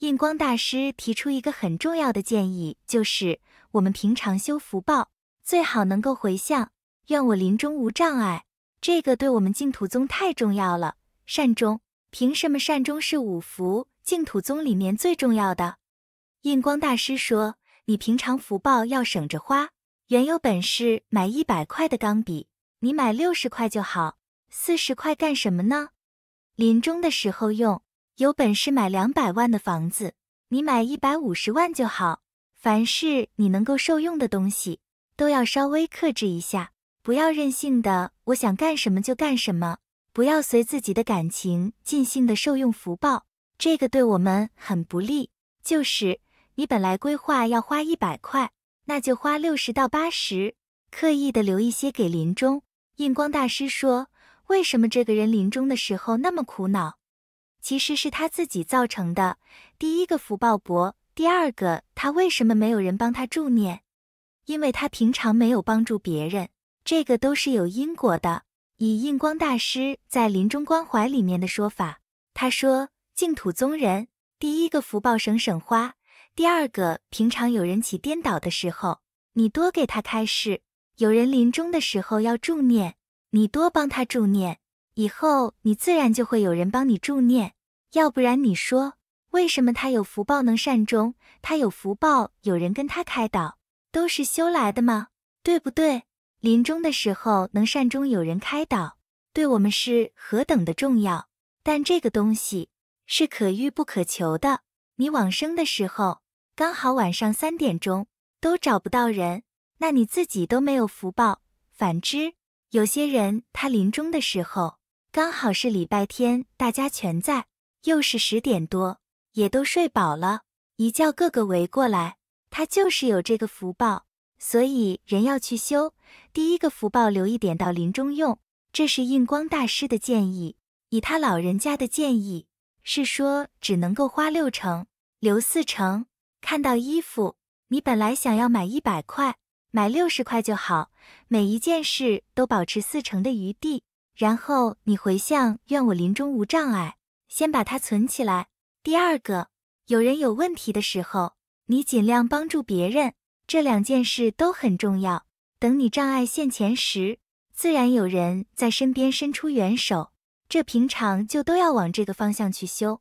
印光大师提出一个很重要的建议，就是我们平常修福报，最好能够回向，愿我临终无障碍。这个对我们净土宗太重要了。善终，凭什么善终是五福净土宗里面最重要的？印光大师说，你平常福报要省着花，原有本事买一百块的钢笔，你买六十块就好，四十块干什么呢？临终的时候用。有本事买两百万的房子，你买一百五十万就好。凡是你能够受用的东西，都要稍微克制一下，不要任性的我想干什么就干什么，不要随自己的感情尽兴的受用福报，这个对我们很不利。就是你本来规划要花一百块，那就花六十到八十，刻意的留一些给临终。印光大师说，为什么这个人临终的时候那么苦恼？其实是他自己造成的。第一个福报薄，第二个他为什么没有人帮他助念？因为他平常没有帮助别人，这个都是有因果的。以印光大师在《临终关怀》里面的说法，他说净土宗人，第一个福报省省花，第二个平常有人起颠倒的时候，你多给他开示；有人临终的时候要助念，你多帮他助念。以后你自然就会有人帮你助念，要不然你说为什么他有福报能善终？他有福报，有人跟他开导，都是修来的吗？对不对？临终的时候能善终，有人开导，对我们是何等的重要。但这个东西是可遇不可求的。你往生的时候刚好晚上三点钟，都找不到人，那你自己都没有福报。反之，有些人他临终的时候。刚好是礼拜天，大家全在，又是十点多，也都睡饱了。一叫，个个围过来。他就是有这个福报，所以人要去修。第一个福报留一点到临终用，这是印光大师的建议。以他老人家的建议，是说只能够花六成，留四成。看到衣服，你本来想要买一百块，买六十块就好。每一件事都保持四成的余地。然后你回向愿我临终无障碍，先把它存起来。第二个，有人有问题的时候，你尽量帮助别人，这两件事都很重要。等你障碍现前时，自然有人在身边伸出援手。这平常就都要往这个方向去修。